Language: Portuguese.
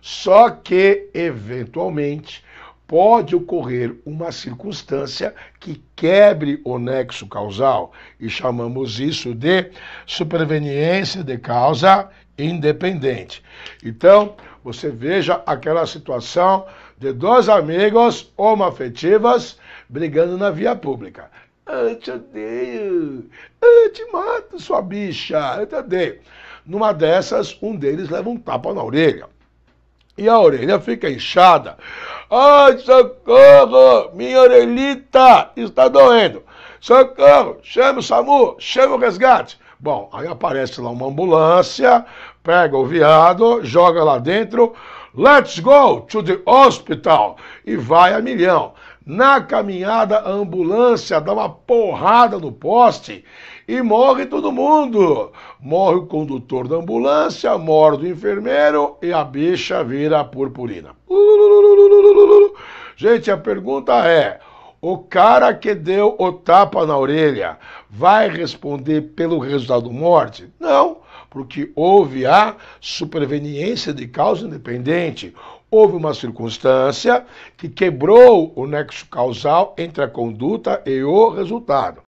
Só que, eventualmente, pode ocorrer uma circunstância que quebre o nexo causal e chamamos isso de superveniência de causa independente. Então, você veja aquela situação de dois amigos afetivas brigando na via pública. Eu te odeio, eu te mato, sua bicha, eu te odeio. Numa dessas, um deles leva um tapa na orelha e a orelha fica inchada. Ai, socorro! Minha orelhita está doendo! Socorro! Chama o SAMU! Chama o resgate! Bom, aí aparece lá uma ambulância, pega o viado, joga lá dentro, let's go to the hospital! E vai a milhão. Na caminhada, a ambulância dá uma porrada no poste e morre todo mundo. Morre o condutor da ambulância, morre o enfermeiro e a bicha vira a purpurina. Gente, a pergunta é: o cara que deu o tapa na orelha vai responder pelo resultado morte? Não porque houve a superveniência de causa independente, houve uma circunstância que quebrou o nexo causal entre a conduta e o resultado.